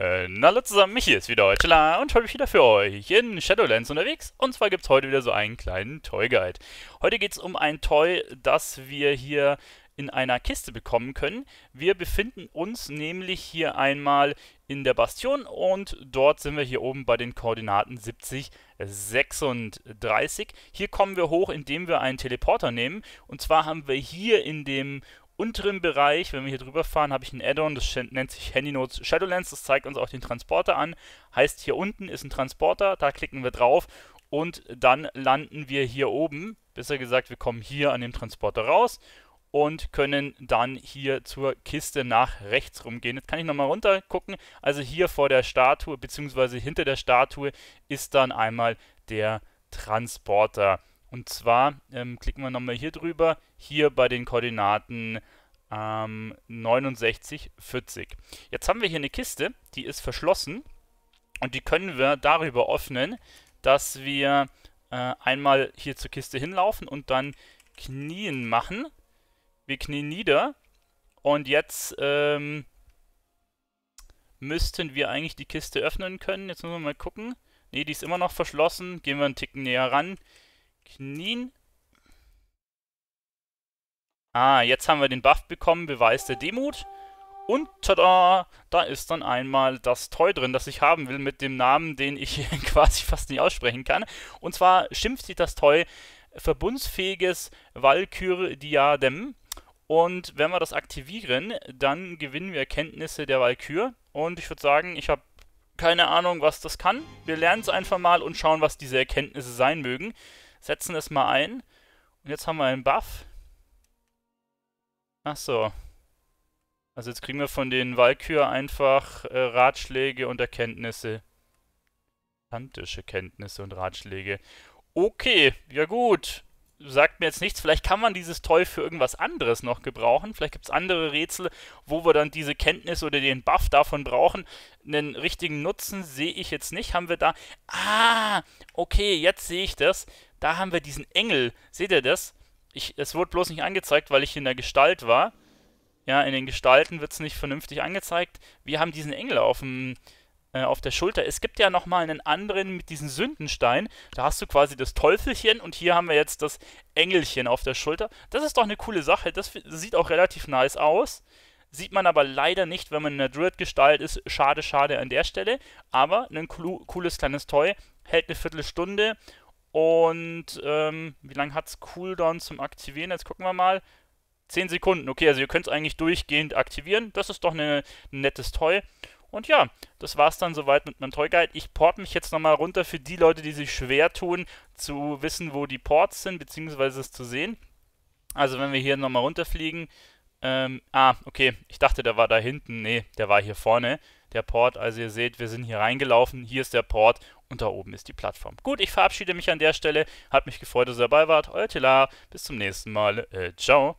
Äh, na hallo zusammen, hier ist wieder heute und heute wieder für euch in Shadowlands unterwegs. Und zwar gibt es heute wieder so einen kleinen Toy-Guide. Heute geht es um ein Toy, das wir hier in einer Kiste bekommen können. Wir befinden uns nämlich hier einmal in der Bastion und dort sind wir hier oben bei den Koordinaten 70, 36. Hier kommen wir hoch, indem wir einen Teleporter nehmen. Und zwar haben wir hier in dem unteren Bereich, wenn wir hier drüber fahren, habe ich ein Add-on, das nennt sich Handy Notes Shadowlands, das zeigt uns auch den Transporter an. Heißt, hier unten ist ein Transporter, da klicken wir drauf und dann landen wir hier oben. Besser gesagt, wir kommen hier an dem Transporter raus und können dann hier zur Kiste nach rechts rumgehen. Jetzt kann ich nochmal runter gucken. Also hier vor der Statue bzw. hinter der Statue ist dann einmal der Transporter. Und zwar ähm, klicken wir nochmal hier drüber, hier bei den Koordinaten ähm, 69, 40. Jetzt haben wir hier eine Kiste, die ist verschlossen und die können wir darüber öffnen, dass wir äh, einmal hier zur Kiste hinlaufen und dann Knien machen wir knien nieder und jetzt ähm, müssten wir eigentlich die Kiste öffnen können. Jetzt müssen wir mal gucken. Ne, die ist immer noch verschlossen. Gehen wir einen Ticken näher ran. Knien. Ah, jetzt haben wir den Buff bekommen, Beweis der Demut. Und tada, da ist dann einmal das Toy drin, das ich haben will, mit dem Namen, den ich quasi fast nicht aussprechen kann. Und zwar schimpft sich das Toy verbundsfähiges Valkyr Diadem. Und wenn wir das aktivieren, dann gewinnen wir Kenntnisse der Valkyr. Und ich würde sagen, ich habe keine Ahnung, was das kann. Wir lernen es einfach mal und schauen, was diese Erkenntnisse sein mögen. Setzen es mal ein. Und jetzt haben wir einen Buff. Achso. Also jetzt kriegen wir von den Valkyr einfach äh, Ratschläge und Erkenntnisse. Tantische Kenntnisse und Ratschläge. Okay, ja gut sagt mir jetzt nichts. Vielleicht kann man dieses Toy für irgendwas anderes noch gebrauchen. Vielleicht gibt es andere Rätsel, wo wir dann diese Kenntnis oder den Buff davon brauchen. Einen richtigen Nutzen sehe ich jetzt nicht. Haben wir da. Ah, okay, jetzt sehe ich das. Da haben wir diesen Engel. Seht ihr das? Ich, es wurde bloß nicht angezeigt, weil ich in der Gestalt war. Ja, in den Gestalten wird es nicht vernünftig angezeigt. Wir haben diesen Engel auf dem äh, auf der Schulter. Es gibt ja nochmal einen anderen mit diesem Sündenstein. Da hast du quasi das Teufelchen und hier haben wir jetzt das Engelchen auf der Schulter. Das ist doch eine coole Sache. Das sieht auch relativ nice aus. Sieht man aber leider nicht, wenn man in der Druid-Gestalt ist. Schade, schade an der Stelle. Aber ein cooles kleines Toy. Hält eine Viertelstunde. Und ähm, wie lange hat es Cooldown zum Aktivieren? Jetzt gucken wir mal. 10 Sekunden. Okay, also ihr könnt es eigentlich durchgehend aktivieren. Das ist doch eine, ein nettes Toy. Und ja, das war's dann soweit mit meinem Toy Guide. Ich port mich jetzt nochmal runter für die Leute, die sich schwer tun, zu wissen, wo die Ports sind, beziehungsweise es zu sehen. Also wenn wir hier nochmal runterfliegen. Ähm, ah, okay, ich dachte, der war da hinten. Nee, der war hier vorne, der Port. Also ihr seht, wir sind hier reingelaufen. Hier ist der Port und da oben ist die Plattform. Gut, ich verabschiede mich an der Stelle. Hat mich gefreut, dass ihr dabei wart. Euer Tila, Bis zum nächsten Mal. Äh, ciao.